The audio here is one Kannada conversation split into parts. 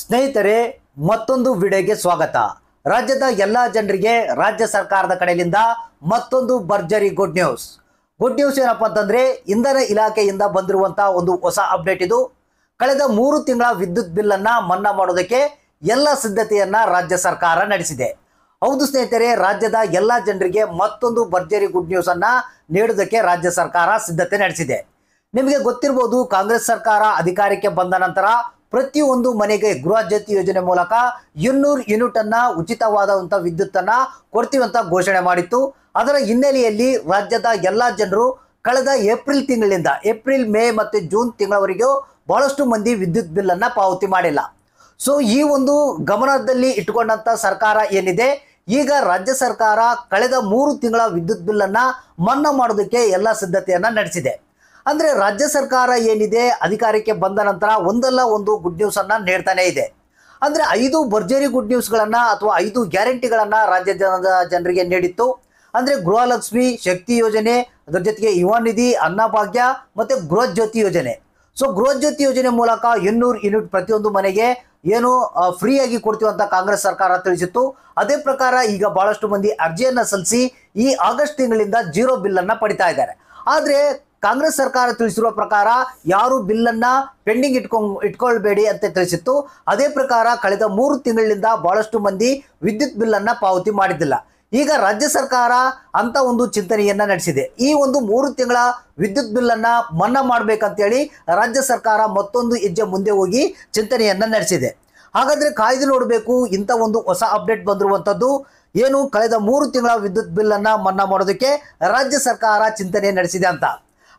ಸ್ನೇಹಿತರೆ ಮತ್ತೊಂದು ವಿಡಿಯೋಗೆ ಸ್ವಾಗತ ರಾಜ್ಯದ ಎಲ್ಲ ಜನರಿಗೆ ರಾಜ್ಯ ಸರ್ಕಾರದ ಕಡೆಯಿಂದ ಮತ್ತೊಂದು ಭರ್ಜರಿ ಗುಡ್ ನ್ಯೂಸ್ ಗುಡ್ ನ್ಯೂಸ್ ಏನಪ್ಪ ಅಂತಂದ್ರೆ ಇಂಧನ ಇಲಾಖೆಯಿಂದ ಬಂದಿರುವಂತಹ ಒಂದು ಹೊಸ ಅಪ್ಡೇಟ್ ಇದು ಕಳೆದ ಮೂರು ತಿಂಗಳ ವಿದ್ಯುತ್ ಬಿಲ್ ಅನ್ನ ಮನ್ನಾ ಮಾಡೋದಕ್ಕೆ ಎಲ್ಲ ಸಿದ್ಧತೆಯನ್ನ ರಾಜ್ಯ ಸರ್ಕಾರ ನಡೆಸಿದೆ ಹೌದು ಸ್ನೇಹಿತರೆ ರಾಜ್ಯದ ಎಲ್ಲ ಜನರಿಗೆ ಮತ್ತೊಂದು ಭರ್ಜರಿ ಗುಡ್ ನ್ಯೂಸ್ ಅನ್ನ ನೀಡುವುದಕ್ಕೆ ರಾಜ್ಯ ಸರ್ಕಾರ ಸಿದ್ಧತೆ ನಡೆಸಿದೆ ನಿಮಗೆ ಗೊತ್ತಿರಬಹುದು ಕಾಂಗ್ರೆಸ್ ಸರ್ಕಾರ ಅಧಿಕಾರಕ್ಕೆ ಬಂದ ನಂತರ ಪ್ರತಿಯೊಂದು ಮನೆಗೆ ಗೃಹ ಜ್ಯೋತಿ ಯೋಜನೆ ಮೂಲಕ ಇನ್ನೂರು ಯೂನಿಟ್ ಅನ್ನ ಉಚಿತವಾದಂಥ ವಿದ್ಯುತ್ ಅನ್ನ ಘೋಷಣೆ ಮಾಡಿತ್ತು ಅದರ ಹಿನ್ನೆಲೆಯಲ್ಲಿ ರಾಜ್ಯದ ಎಲ್ಲ ಜನರು ಕಳೆದ ಏಪ್ರಿಲ್ ತಿಂಗಳಿಂದ ಏಪ್ರಿಲ್ ಮೇ ಮತ್ತು ಜೂನ್ ತಿಂಗಳವರೆಗೂ ಬಹಳಷ್ಟು ಮಂದಿ ವಿದ್ಯುತ್ ಬಿಲ್ಲನ್ನು ಪಾವತಿ ಮಾಡಿಲ್ಲ ಸೊ ಈ ಒಂದು ಗಮನದಲ್ಲಿ ಇಟ್ಟುಕೊಂಡಂತ ಸರ್ಕಾರ ಏನಿದೆ ಈಗ ರಾಜ್ಯ ಸರ್ಕಾರ ಕಳೆದ ಮೂರು ತಿಂಗಳ ವಿದ್ಯುತ್ ಬಿಲ್ಲನ್ನು ಮನ್ನಾ ಮಾಡೋದಕ್ಕೆ ಎಲ್ಲ ಸಿದ್ಧತೆಯನ್ನು ನಡೆಸಿದೆ ಅಂದರೆ ರಾಜ್ಯ ಸರ್ಕಾರ ಏನಿದೆ ಅಧಿಕಾರಕ್ಕೆ ಬಂದ ನಂತರ ಒಂದಲ್ಲ ಒಂದು ಗುಡ್ ನ್ಯೂಸನ್ನು ನೀಡ್ತಾನೆ ಇದೆ ಅಂದರೆ ಐದು ಭರ್ಜರಿ ಗುಡ್ ನ್ಯೂಸ್ಗಳನ್ನು ಅಥವಾ ಐದು ಗ್ಯಾರಂಟಿಗಳನ್ನು ರಾಜ್ಯ ಜನರಿಗೆ ನೀಡಿತ್ತು ಅಂದರೆ ಗೃಹಲಕ್ಷ್ಮಿ ಶಕ್ತಿ ಯೋಜನೆ ಅದರ ಜೊತೆಗೆ ಯುವ ನಿಧಿ ಅನ್ನಭಾಗ್ಯ ಮತ್ತು ಜ್ಯೋತಿ ಯೋಜನೆ ಸೊ ಗೃಹಜ್ಯೋತಿ ಯೋಜನೆ ಮೂಲಕ ಇನ್ನೂರು ಯೂನಿಟ್ ಪ್ರತಿಯೊಂದು ಮನೆಗೆ ಏನು ಫ್ರೀಯಾಗಿ ಕೊಡ್ತೀವಿ ಅಂತ ಕಾಂಗ್ರೆಸ್ ಸರ್ಕಾರ ತಿಳಿಸಿತ್ತು ಅದೇ ಪ್ರಕಾರ ಈಗ ಬಹಳಷ್ಟು ಮಂದಿ ಅರ್ಜಿಯನ್ನು ಸಲ್ಲಿಸಿ ಈ ಆಗಸ್ಟ್ ತಿಂಗಳಿಂದ ಜೀರೋ ಬಿಲ್ಲನ್ನು ಪಡಿತಾ ಇದ್ದಾರೆ ಆದರೆ ಕಾಂಗ್ರೆಸ್ ಸರ್ಕಾರ ತಿಳಿಸಿರುವ ಪ್ರಕಾರ ಯಾರು ಬಿಲ್ಲನ್ನು ಪೆಂಡಿಂಗ್ ಇಟ್ಕೊಂಡ್ ಇಟ್ಕೊಳ್ಬೇಡಿ ಅಂತ ತಿಳಿಸಿತ್ತು ಅದೇ ಪ್ರಕಾರ ಕಳೆದ ಮೂರು ತಿಂಗಳಿಂದ ಬಹಳಷ್ಟು ಮಂದಿ ವಿದ್ಯುತ್ ಬಿಲ್ಲನ್ನು ಪಾವತಿ ಮಾಡಿದ್ದಿಲ್ಲ ಈಗ ರಾಜ್ಯ ಸರ್ಕಾರ ಅಂತ ಒಂದು ಚಿಂತನೆಯನ್ನ ನಡೆಸಿದೆ ಈ ಒಂದು ಮೂರು ತಿಂಗಳ ವಿದ್ಯುತ್ ಬಿಲ್ಲನ್ನು ಮನ್ನಾ ಹೇಳಿ ರಾಜ್ಯ ಸರ್ಕಾರ ಮತ್ತೊಂದು ಹೆಜ್ಜೆ ಮುಂದೆ ಹೋಗಿ ಚಿಂತನೆಯನ್ನ ನಡೆಸಿದೆ ಹಾಗಾದರೆ ಕಾಯ್ದೆ ನೋಡಬೇಕು ಇಂಥ ಒಂದು ಹೊಸ ಅಪ್ಡೇಟ್ ಬಂದಿರುವಂಥದ್ದು ಏನು ಕಳೆದ ಮೂರು ತಿಂಗಳ ವಿದ್ಯುತ್ ಬಿಲ್ಲನ್ನು ಮನ್ನಾ ಮಾಡೋದಕ್ಕೆ ರಾಜ್ಯ ಸರ್ಕಾರ ಚಿಂತನೆ ನಡೆಸಿದೆ ಅಂತ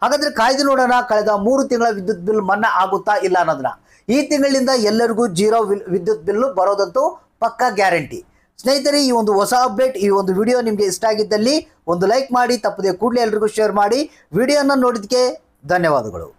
ಹಾಗಾದ್ರೆ ಕಾಯ್ದೆ ನೋಡೋಣ ಕಳೆದ ಮೂರು ತಿಂಗಳ ವಿದ್ಯುತ್ ಬಿಲ್ ಮನ್ನಾ ಆಗುತ್ತಾ ಇಲ್ಲ ಅನ್ನೋದನ್ನ ಈ ತಿಂಗಳಿಂದ ಎಲ್ಲರಿಗೂ ಜೀರೋ ವಿದ್ಯುತ್ ಬಿಲ್ ಬರೋದಂತೂ ಪಕ್ಕಾ ಗ್ಯಾರಂಟಿ ಸ್ನೇಹಿತರೆ ಈ ಒಂದು ಹೊಸ ಅಪ್ಡೇಟ್ ಈ ಒಂದು ವಿಡಿಯೋ ನಿಮಗೆ ಇಷ್ಟ ಆಗಿದ್ದಲ್ಲಿ ಒಂದು ಲೈಕ್ ಮಾಡಿ ತಪ್ಪದೆ ಕೂಡಲೇ ಎಲ್ರಿಗೂ ಶೇರ್ ಮಾಡಿ ವಿಡಿಯೋನ ನೋಡಿದಕ್ಕೆ ಧನ್ಯವಾದಗಳು